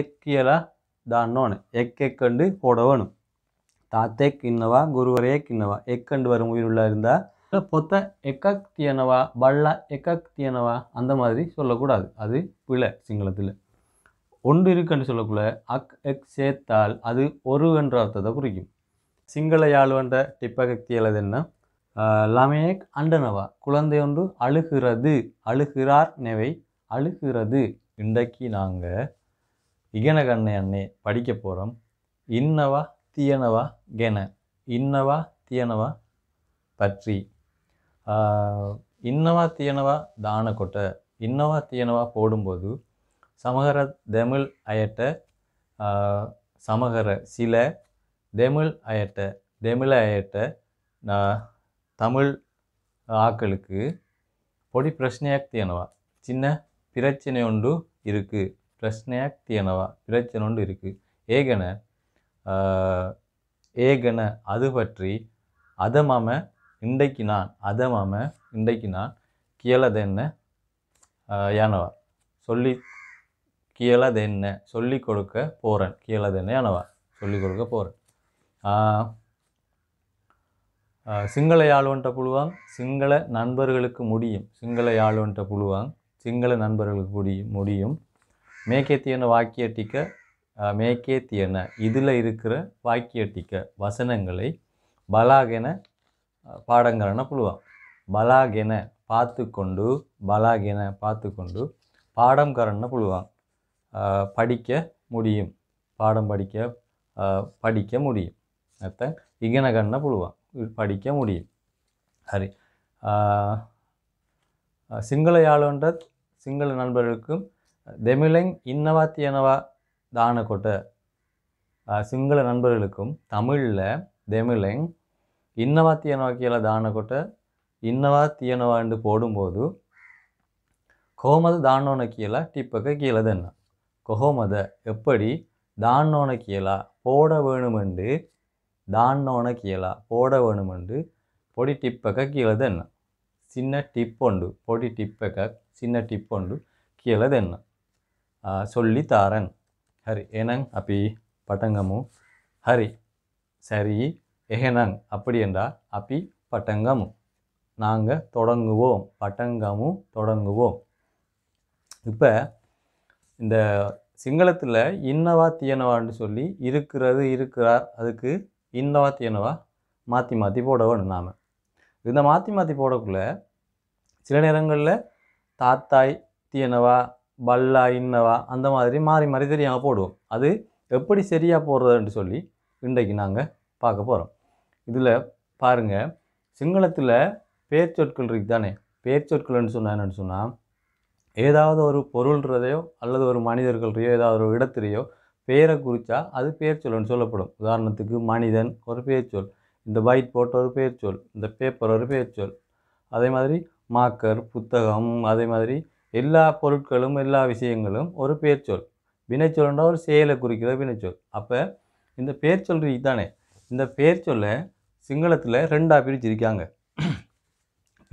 එක් කියලා දාන්න ඕන එක් එක්කண்டு போடவணும் තාත්තෙක් ඉන්නවා ගුරුවරයෙක් ඉන්නවා එක්කண்டு வரும் உயிருள்ளா இருந்தால் பொத்த එකක් තියනවා බල්ලා එකක් තියනවා அந்த மாதிரி சொல்லக்கூடாது அது பிழை சிங்களத்தில் ஒன்று இருக்குன்னு சொல்லக்குள்ள அக் எக் சேர்த்தால் அது ஒரு என்ற அர்த்தத்தை குறிக்கும் சிங்கள யாழ்வன்ற டிப்பகக்தி அல்லது என்ன லமேக் அண்டனவா குழந்தை ஒன்று அழுகிறது அழுகிறார் நெவை அழுகிறது இன்றைக்கு நாங்கள் இகனகண்ணை அண்ணே படிக்க போகிறோம் இன்னவா தீயனவா கென இன்னவா தீயனவா பற்றி இன்னவா தீயனவா தான கொட்டை இன்னவா தீயனவா போடும்போது சமகர தமிழ் அயட்ட சமகர சில தமிழ் அயட்ட தமிழ அயட்ட தமிழ் ஆக்களுக்கு பொடி பிரச்சனையாக தீயனவா சின்ன பிரச்சனை ஒன்று இருக்குது பிரச்சனையாக තියෙනවා பிரச்சனை ஒன்று இருக்குது ඒගන ஏகன அது பற்றி அதை இன்றைக்கு நான் அதை இன்றைக்கு நான் என்ன யானவா சொல்லி என்ன சொல்லி கொடுக்க போகிறேன் என்ன யானவா சொல்லி கொடுக்க போகிறேன் சிங்கள யாழ்வன்ற புழுவாங்க சிங்கள நண்பர்களுக்கு முடியும் சிங்கள யாழ்வன்ற புழுவாங்க சிங்கள நண்பர்களுக்கு முடியும் முடியும் மேக்கே தியன வாக்கியட்டிக்க மேக்கே தியன இதில் இருக்கிற வாக்கியட்டிக்க வசனங்களை பலாகென பாடங்கரன புழுவாம் பலாகென பார்த்து கொண்டு பலாகென பார்த்து கொண்டு பாடம் கரன புழுவாம் படிக்க முடியும் பாடம் படிக்க படிக்க முடியும் அத்த இகன புழுவான் புழுவாம் படிக்க முடியும் சரி சிங்கள யாழ்ன்ற சிங்கள நண்பர்களுக்கும் தெமிழங் இன்னவா தியனவா தான கொட்ட சிங்கள நண்பர்களுக்கும் தமிழில் தெமிழங் இன்னவா தியனவா கீழே தான கொட்ட இன்னவா தியனவா என்று போடும்போது கோமத தானோன கீழே டிப்பக்க கீழே தென்ன கொஹோமத எப்படி தானோன கீழா போட வேணுமென்று தானோன கீழா போட வேணுமென்று பொடி டிப்பக்க கீழே தென்ன சின்ன டிப் பொடி டிப்பக்க சின்ன டிப் உண்டு கீழே தென்ன சொல்லி தாரன் ஹரி ஏனங் அப்பி பட்டங்கமு ஹரி சரி ஏனங் அப்படி என்றால் அப்பி பட்டங்கமு நாங்கள் தொடங்குவோம் பட்டங்கமு தொடங்குவோம் இப்போ இந்த சிங்களத்தில் இன்னவா தியனவான்னு சொல்லி இருக்கிறது இருக்கிறார் அதுக்கு இன்னவா தியனவா மாற்றி மாற்றி போட வேணும் நாம் இந்த மாற்றி மாற்றி போடக்குள்ள சில நேரங்களில் தாத்தாய் தியனவா பல்லா இன்னவா அந்த மாதிரி மாறி மாறி தெரியாமல் போடுவோம் அது எப்படி சரியாக போடுறதுன்னு சொல்லி இன்றைக்கு நாங்கள் பார்க்க போகிறோம் இதில் பாருங்கள் சிங்களத்தில் சொற்கள் இருக்குது தானே பேர்ச்சொற்கள்னு சொன்னால் என்னென்னு சொன்னால் ஏதாவது ஒரு பொருள்றதையோ அல்லது ஒரு மனிதர்கள்றையோ ஏதாவது ஒரு இடத்துலையோ பேரை குறித்தா அது பேர்ச்சொல்னு சொல்லப்படும் உதாரணத்துக்கு மனிதன் ஒரு சொல் இந்த பைட் போட்ட ஒரு சொல் இந்த பேப்பர் ஒரு சொல் அதே மாதிரி மாக்கர் புத்தகம் அதே மாதிரி எல்லா பொருட்களும் எல்லா விஷயங்களும் ஒரு சொல் வினைச்சொல்ன்றால் ஒரு செயலை குறிக்கிற வினைச்சொல் அப்போ இந்த பேர்ச்சொல் தானே இந்த பேர்ச்சொல்லை சிங்களத்தில் ரெண்டாக பிரிச்சிருக்காங்க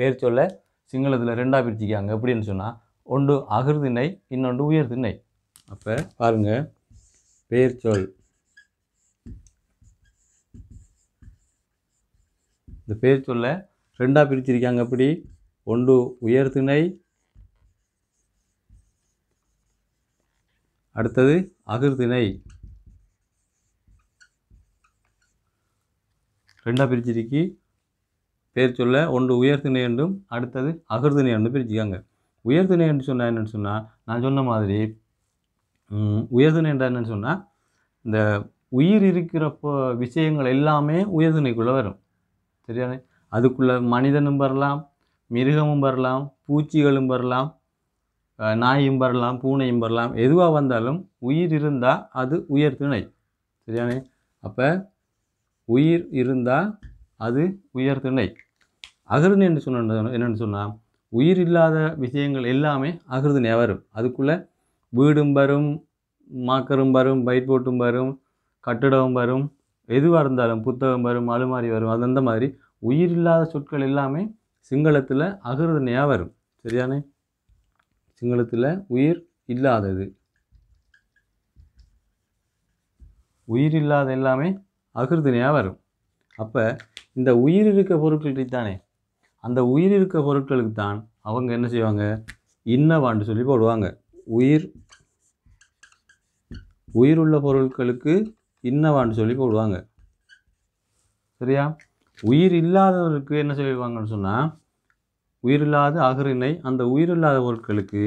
சொல்லை சிங்களத்தில் ரெண்டாக பிரிச்சிருக்காங்க அப்படின்னு சொன்னால் ஒன்று அகிர்திணை இன்னொன்று உயர்திணை அப்போ பாருங்கள் பேர்ச்சொல் இந்த பேர்ச்சொல்லை ரெண்டாக பிரிச்சிருக்காங்க எப்படி ஒன்று உயர்திணை அடுத்தது அகிர்தினை ரெண்டாக பிரிச்சிருக்கி பேர் சொல்ல ஒன்று உயர்திணை என்றும் அடுத்தது அகிர்தினை என்றும் பிரிச்சுக்காங்க உயர்திணை என்று சொன்னால் என்னென்னு சொன்னால் நான் சொன்ன மாதிரி உயர்திணை என்றால் என்னென்னு சொன்னால் இந்த உயிர் இருக்கிறப்போ விஷயங்கள் எல்லாமே உயர்திணைக்குள்ளே வரும் சரியானே அதுக்குள்ளே மனிதனும் வரலாம் மிருகமும் வரலாம் பூச்சிகளும் வரலாம் நாயும் வரலாம் பூனையும் வரலாம் எதுவாக வந்தாலும் உயிர் இருந்தால் அது உயர் திணை சரியானே அப்போ உயிர் இருந்தால் அது உயர் திணை அகிருதி என்று சொன்ன என்னென்னு சொன்னால் உயிர் இல்லாத விஷயங்கள் எல்லாமே அகிருதினை வரும் அதுக்குள்ளே வீடும் வரும் மாக்கரும் வரும் பைட் போட்டும் வரும் கட்டிடம் வரும் எதுவாக இருந்தாலும் புத்தகம் வரும் அலுமாரி வரும் அது அந்த மாதிரி உயிர் இல்லாத சொற்கள் எல்லாமே சிங்களத்தில் அகிருதனையாக வரும் சரியானே சிங்களத்தில் உயிர் இல்லாதது உயிர் இல்லாத எல்லாமே அகிர்தினையாக வரும் அப்போ இந்த உயிர் இருக்க பொருட்கள்கிட்ட தானே அந்த உயிர் இருக்க பொருட்களுக்கு தான் அவங்க என்ன செய்வாங்க இன்னவான்னு சொல்லி போடுவாங்க உயிர் உயிர் உள்ள பொருட்களுக்கு இன்னவான்னு சொல்லி போடுவாங்க சரியா உயிர் இல்லாதவருக்கு என்ன சொல்லிடுவாங்கன்னு சொன்னால் உயிரில்லாத அகரினை அந்த உயிரில்லாத பொருட்களுக்கு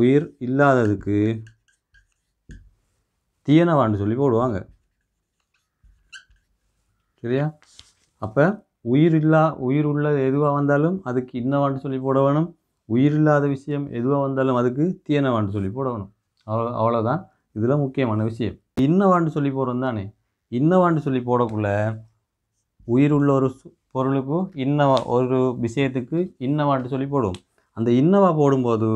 உயிர் இல்லாததுக்கு தீயனவான்னு சொல்லி போடுவாங்க சரியா அப்போ உயிர் இல்லா உயிர் உள்ள எதுவாக வந்தாலும் அதுக்கு இன்னவான்னு சொல்லி போட வேணும் உயிர் இல்லாத விஷயம் எதுவாக வந்தாலும் அதுக்கு தீயனவான்னு சொல்லி போட வேணும் அவ்வளோ அவ்வளோதான் இதில் முக்கியமான விஷயம் இன்னவான்னு சொல்லி போகிறோம் தானே இன்னவான்னு சொல்லி போடக்குள்ள உயிர் உள்ள ஒரு பொருளுக்கு இன்னவா ஒரு விஷயத்துக்கு இன்னவான்ட்டு சொல்லி போடுவோம் அந்த இன்னவா போடும்போது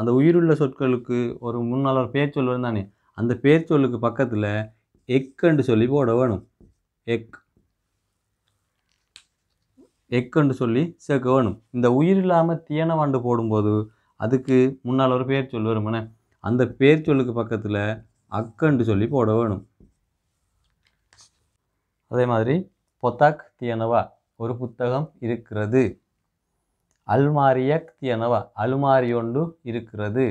அந்த உயிருள்ள சொற்களுக்கு ஒரு முன்னாளர் பேர்ச்சொல் வரும் தானே அந்த பேர்ச்சொல்லுக்கு பக்கத்தில் எக்குன்னு சொல்லி போட வேணும் எக் எக்குன்னு சொல்லி சேர்க்க வேணும் இந்த உயிர் இல்லாமல் தியனவாண்டு போடும்போது அதுக்கு முன்னால் ஒரு பேர் சொல் வருமான அந்த பேர் சொல்லுக்கு பக்கத்தில் அக்கன்று சொல்லி போட வேணும் அதே மாதிரி பொத்தாக் தியனவா ஒரு புத்தகம் இருக்கிறது அல்மாரியக் எனவா அலுமாரி ஒன்று இருக்கிறது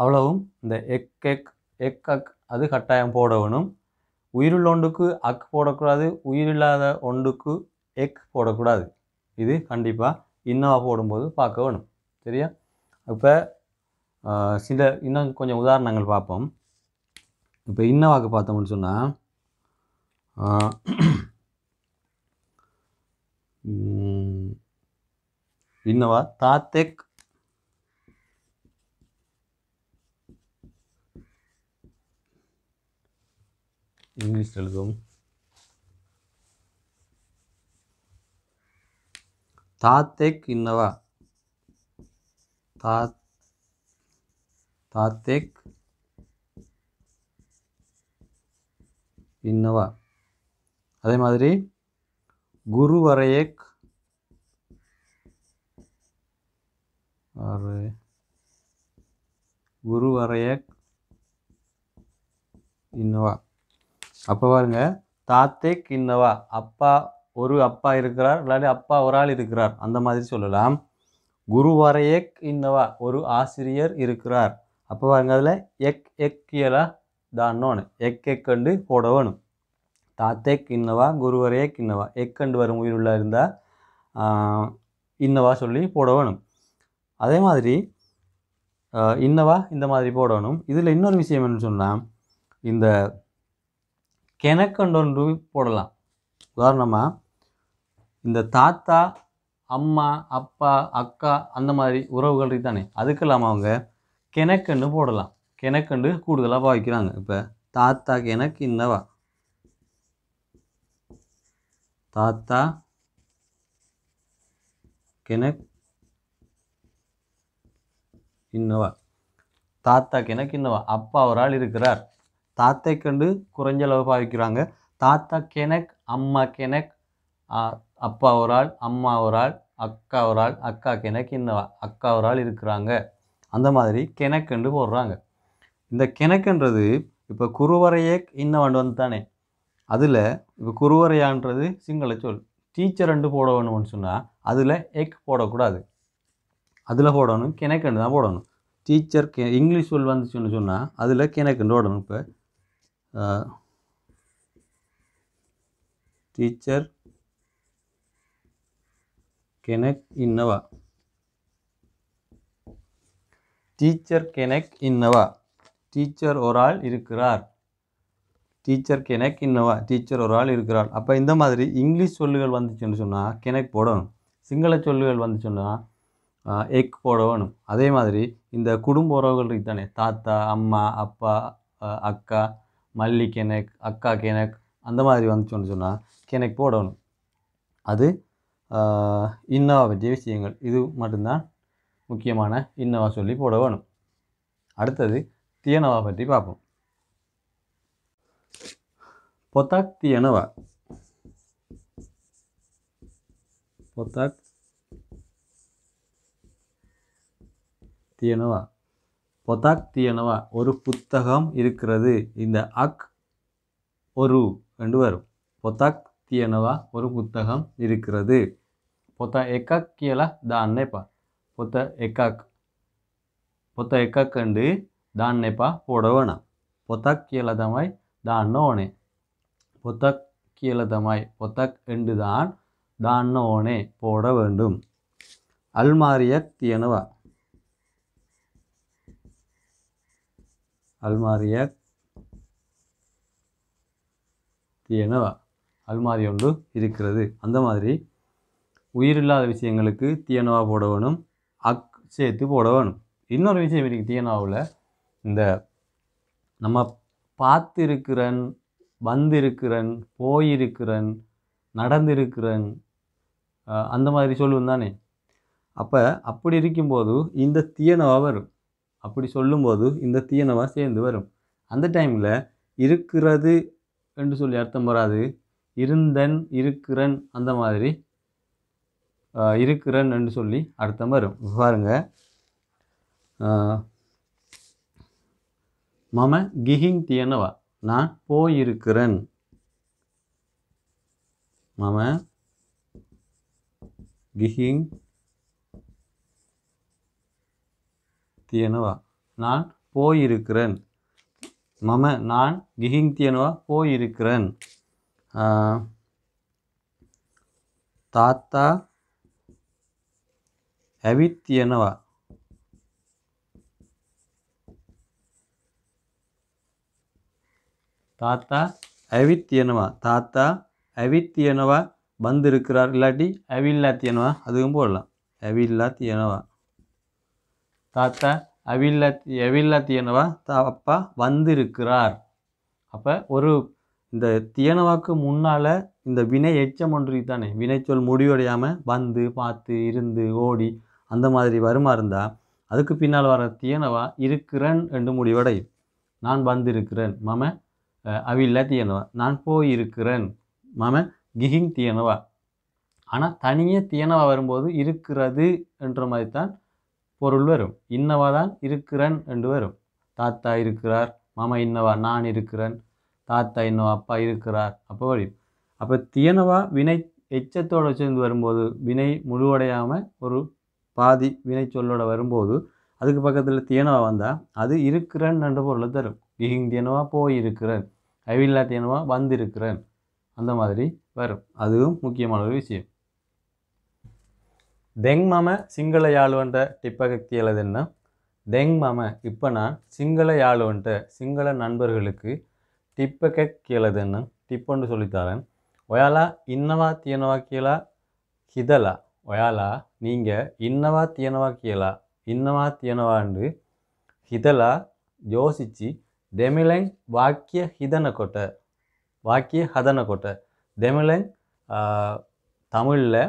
அவ்வளவும் இந்த எக் எக் எக் அக் அது கட்டாயம் போட வேணும் உயிருள்ள ஒன்றுக்கு அக் போடக்கூடாது உயிரில்லாத ஒன்றுக்கு எக் போடக்கூடாது இது கண்டிப்பாக இன்னவா போடும்போது பார்க்க வேணும் சரியா இப்போ சில இன்னும் கொஞ்சம் உதாரணங்கள் பார்ப்போம் இப்போ இன்னவாக்கு பார்த்தோம்னு சொன்னால் ಇನ್ನವ ತಾತೆಕ್ ಇಂಗ್ಲೀಷ್ ಎಲ್ದು ತಾತೆಕ್ ಇನ್ನವ ತಾ ತಾತೆಕ್ இன்னவா அதே மாதிரி ગુરુવારે એક અરે குருவார ஏக் இன்னவா அப்போ பாருங்க தாத்தேக் இன்னவா அப்பா ஒரு அப்பா இருக்கிறார் இல்லாட்டி அப்பா ஒரு ஆள் இருக்கிறார் அந்த மாதிரி சொல்லலாம் குருவார ஏக் இன்னவா ஒரு ஆசிரியர் இருக்கிறார் அப்போ பாருங்க அதில் எக் எக் எக்கியலா தான் எக் எக் கண்டு போட வேணும் தாத்தே கிண்ணவா குருவரே கிண்ணவா எக்கண்டு வரும் உயிருள்ள இருந்தால் இன்னவா சொல்லி போட வேணும் அதே மாதிரி இன்னவா இந்த மாதிரி போடணும் இதில் இன்னொரு விஷயம் என்னன்னு சொன்னால் இந்த கெனக்கண்டொன்று போடலாம் உதாரணமாக இந்த தாத்தா அம்மா அப்பா அக்கா அந்த மாதிரி உறவுகள் தானே அதுக்கு இல்லாமல் அவங்க கிணக்கண்டு போடலாம் கிணக்கண்டு கூடுதலாக பாவிக்கிறாங்க இப்போ தாத்தா கிணக்கு இன்னவா தாத்தா கெனக் இன்னவா தாத்தா கெனக் இன்னவா அப்பா ஒரு ஆள் இருக்கிறார் தாத்தை கண்டு குறைஞ்ச அளவு பாவிக்கிறாங்க தாத்தா கெனக் அம்மா கெனக் அப்பா ஒரு ஆள் அம்மா ஒரு ஆள் அக்கா ஒரு ஆள் அக்கா கெனக் இன்னவா அக்கா ஒரு ஆள் இருக்கிறாங்க அந்த மாதிரி கெனக்கண்டு போடுறாங்க இந்த கெனக்குன்றது இப்போ குருவரையே இன்னவண்டு வந்து தானே அதில் இப்போ குருவரையான்றது சிங்கள சொல் டீச்சர் ரெண்டு போட வேணும்னு சொன்னால் அதில் எக் போடக்கூடாது அதில் போடணும் கிணக்கண்டு தான் போடணும் டீச்சர் கெ இங்கிலீஷ் சொல் வந்துச்சுன்னு சொன்னால் அதில் கிணக்கண்டு போடணும் இப்போ டீச்சர் கெனக் இன்னவா டீச்சர் கெனக் இன்னவா டீச்சர் ஒரு ஆள் இருக்கிறார் டீச்சர் கிணக் இன்னவா டீச்சர் ஒரு ஆள் இருக்கிறாள் அப்போ இந்த மாதிரி இங்கிலீஷ் சொல்லுகள் வந்துச்சுன்னு சொன்னால் கிணக்கு போடணும் சிங்கள சொல்லுகள் வந்துச்சுன்னா எக் போட வேணும் அதே மாதிரி இந்த குடும்ப உறவுகள் இருக்குதானே தாத்தா அம்மா அப்பா அக்கா மல்லி கிணக் அக்கா கிணக் அந்த மாதிரி வந்துச்சோன்னு சொன்னால் கிணக்கு போடணும் அது இன்னவா பற்றிய விஷயங்கள் இது மட்டும்தான் முக்கியமான இன்னவா சொல்லி போட வேணும் அடுத்தது தியனவா பற்றி பார்ப்போம் පොතක් තියෙනවා පොතක් තියෙනවා පොතක් තියෙනවා ஒரு புத்தகம் இருக்கிறது இந்த அக் ஒரு என்று வரும் පොතක් තියෙනවා ஒரு புத்தகம் இருக்கிறது පොත එකක් කියලා දාන්න එපා පොත එකක් පොත එකක් කண்டு දාන්න එපා පොඩවන පොතක් කියලා තමයි දාන්න ඕනේ பொத்தக் கீழதமாய் பொத்தக் என்று தான் தான்ன ஓனே போட வேண்டும் அல்மாரியக் தியனவா அல்மாரியக் தியனவா அல்மாரி ஒன்று இருக்கிறது அந்த மாதிரி உயிரில்லாத விஷயங்களுக்கு தியனவா போட வேணும் அக் சேர்த்து போட வேணும் இன்னொரு விஷயம் இருக்குது தியனாவில் இந்த நம்ம பார்த்துருக்கிறன் வந்திருக்கிறன் போயிருக்கிறன் நடந்திருக்கிறன் அந்த மாதிரி சொல்லுவோம் தானே அப்போ அப்படி இருக்கும்போது இந்த தீயனவா வரும் அப்படி சொல்லும்போது இந்த தீயனவா சேர்ந்து வரும் அந்த டைமில் இருக்கிறது என்று சொல்லி அர்த்தம் வராது இருந்தன் இருக்கிறன் அந்த மாதிரி இருக்கிறன் என்று சொல்லி அர்த்தம் வரும் பாருங்க மம கிஹிங் தியனவா நான் போயிருக்கிறேன் மம கிஹிங் தியனவா நான் போயிருக்கிறேன் மம நான் கிஹிங் தியனவா போயிருக்கிறேன் தாத்தா ஹவித்தியனவா தாத்தா அவித்தியனவா தாத்தா அவித்தியனவா வந்திருக்கிறார் இல்லாட்டி அவில்லாத்தியனவா அதுவும் போடலாம் அவில்லாத்தியனவா தாத்தா அவில்லாத்தி அவில்லாத்தியனவா தா அப்பா வந்திருக்கிறார் அப்போ ஒரு இந்த தியனவாக்கு முன்னால் இந்த வினை எச்சம் ஒன்று தானே வினைச்சொல் முடிவடையாமல் வந்து பார்த்து இருந்து ஓடி அந்த மாதிரி வருமா இருந்தால் அதுக்கு பின்னால் வர தியனவா இருக்கிறேன் என்று முடிவடையும் நான் வந்திருக்கிறேன் மம அவில்ல தியனவா நான் போயிருக்கிறேன் மாமன் கிஹிங் தியனவா ஆனால் தனியே தியனவா வரும்போது இருக்கிறது என்ற மாதிரி தான் பொருள் வரும் இன்னவா தான் இருக்கிறன் என்று வரும் தாத்தா இருக்கிறார் மாமா இன்னவா நான் இருக்கிறேன் தாத்தா இன்னவா அப்பா இருக்கிறார் அப்போ வரும் அப்போ தியனவா வினை எச்சத்தோடு சேர்ந்து வரும்போது வினை முழுவடையாமல் ஒரு பாதி வினை சொல்லோட வரும்போது அதுக்கு பக்கத்தில் தியனவா வந்தால் அது இருக்கிறன் என்ற பொருளை தரும் இங்கியனவா போயிருக்கிறேன் அவில்லாத்தியனவா வந்திருக்கிறேன் அந்த மாதிரி வரும் அதுவும் முக்கியமான ஒரு விஷயம் தெங் மம சிங்கள யாழ்வன்ற டிப்பகக்தி என்ன தெங் மம இப்போ நான் சிங்கள யாழ்வன்ற சிங்கள நண்பர்களுக்கு டிப்பகக் என்ன டிப்பொன்று சொல்லித்தாரன் ஒயாலா இன்னவா தியனவா கீழா ஹிதலா ஒயாலா நீங்கள் இன்னவா தியனவா கீழா இன்னவா தியனவாண்டு ஹிதலா யோசித்து ಡೆಮಿಲೆಂಗ್ வாக்கிய ಹಿದನ ಕೊட்ட வாக்கிய ஹதன கோட்டை தமிழங் தமிழில்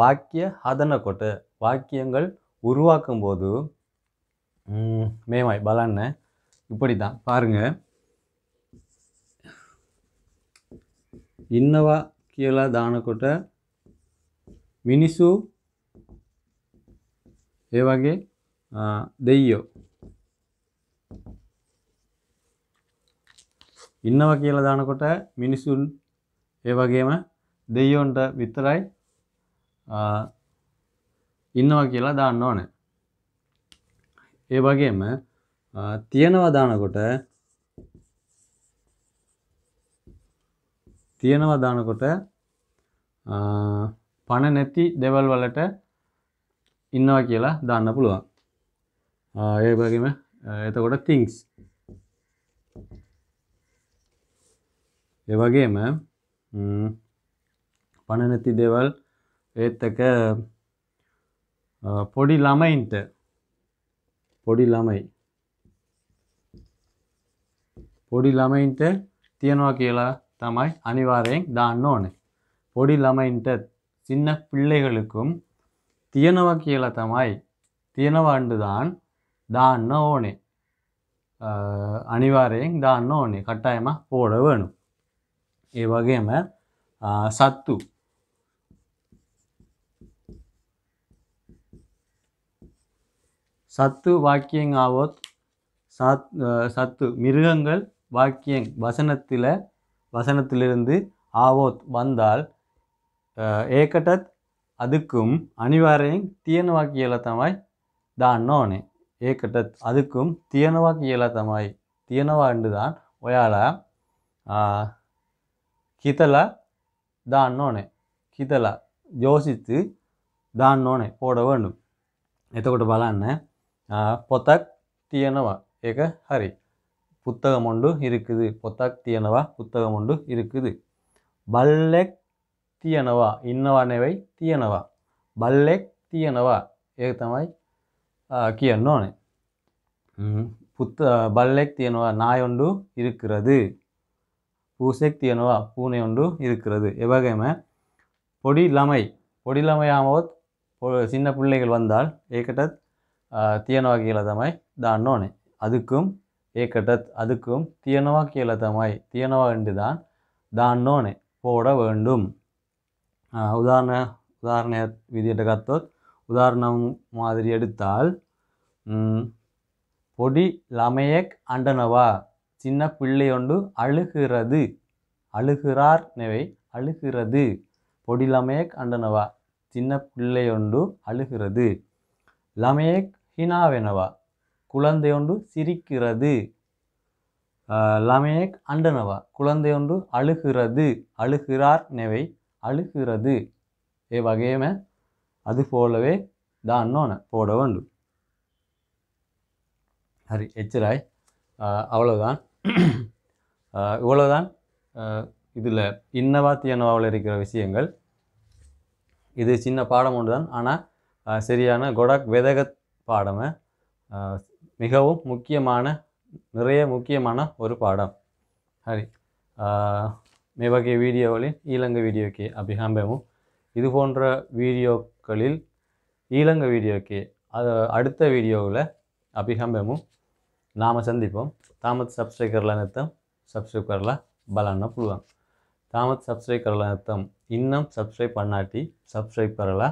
வாக்கிய ஹதன கோட்டை வாக்கியங்கள் உருவாக்கும் போது மேமாய் பலான்னு இப்படி தான் பாருங்க இன்னவா கீழே ದಾನಕೊಟ್ಟ ಮಿನಿಸು ಏವಾಗೆ தெய்யோ ඉන්නවා කියලා දානකොට මිනිසුන් ඒ වගේම දෙයියොන්ට විතරයි ඉන්නවා කියලා දාන්න ඕනේ. ඒ වගේම තියනවා දානකොට තියනවා දානකොට පණ නැති දෙවල් වලට ඉන්නවා කියලා දාන්න පුළුවන්. ඒ වගේම එතකොට things ඒ වගේම පණ නැති දේවල් ඒත් එක පොඩි ළමයින්ට පොඩි ළමයි පොඩි ළමයින්ට තියනවා කියලා තමයි අනිවාර්යෙන් දාන්න ඕනේ පොඩි ළමයින්ට சின்ன பிள்ளைகளுக்கும் තියනවා කියලා තමයි තියනවන්ඩ දාන් දාන්න ඕනේ අනිවාරයෙන් දාන්න ඕනේ කට්ටයම පෝඩ වනු ඒ වගේම සත්තු சத்து வாக்கியங் ஆவோத் சாத் சத்து மிருகங்கள் வாக்கியங் வசனத்தில் வசனத்திலிருந்து ஆவோத் வந்தால் ஏகட்டத் அதுக்கும் அனிவாரியங் தியனவாக்கி இலத்தமாய் தானோனே ஏகட்டத் அதுக்கும் தியனவாக்கி இலத்தமாய் தியனவாண்டு தான் ஒயால හිතලා දාන්න ඕනේ හිතලා යෝසිත්තු දාන්න ඕනේ පෝඩවනු එතකොට බලන්න පොතක් තියෙනවා ඒක හරි පුත්තක මොන්ඩු ඉරිකුது පොතක් තියෙනවා පුත්තක මොන්ඩු ඉරිකුது බල්ලෙක් තියෙනවා ඉන්නවා නෙවෙයි තියෙනවා බල්ලෙක් තියෙනවා ඒ තමයි කියන්න ඕනේ පුත් බල්ලෙක් තියෙනවා නායොන්ඩු ඉරිக்கிறද பூனை ஒன்று இருக்கிறது எவ்வகையுமே பொடிலமை பொடிலமையாமோத் சின்ன பிள்ளைகள் வந்தால் ஏக்கட்டத் தியனவா தான் நோனே அதுக்கும் ஏகட்டத் அதுக்கும் தியனவாக்கியலதமாய் தியனவா என்று தான் தான் நோனே போட வேண்டும் உதாரண உதாரண விதியிட்ட கத்தோத் உதாரணம் மாதிரி எடுத்தால் பொடி லமையக் அண்டனவா சின்ன பிள்ளையொண்டு அழுகிறது அழுகிறார் நெவை அழுகிறது பொடிலமேக் அண்டனவா சின்ன பிள்ளையொண்டு அழுகிறது லமேக் ஹினாவெனவா குழந்தையொன்று சிரிக்கிறது லமேக் அண்டனவா குழந்தையொன்று அழுகிறது அழுகிறார் நெவை அழுகிறது ஏ வகையம அது போலவே தான் போட வேண்டும் ஹரி எச்சராய் அவ்வளோதான் இவ்வளோதான் இதில் இன்னவா தியனவாவில் இருக்கிற விஷயங்கள் இது சின்ன பாடம் ஒன்று தான் ஆனால் சரியான கொடாக் விதக பாடமை மிகவும் முக்கியமான நிறைய முக்கியமான ஒரு பாடம் சரி மே வகை வீடியோவில் ஈழங்க வீடியோக்கே அபிகாம்பேமும் இது போன்ற வீடியோக்களில் ஈழங்க வீடியோக்கே அது அடுத்த வீடியோவில் அபிகாம்பேமும் நாம் சந்திப்போம் தாமத் சப்ஸ்கிரைப் கரல நிறுத்தம் சப்ஸ்கிரைப் கரல பலன்ன புழுவோம் தாமத் சப்ஸ்கிரைப் கரல நிறுத்தம் இன்னும் சப்ஸ்கிரைப் பண்ணாட்டி சப்ஸ்கிரைப் கரல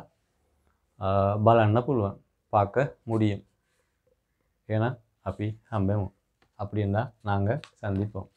பலன்ன புழுவோம் பார்க்க முடியும் ஏன்னா அப்படி நம்பமும் அப்படின்னா நாங்கள் சந்திப்போம்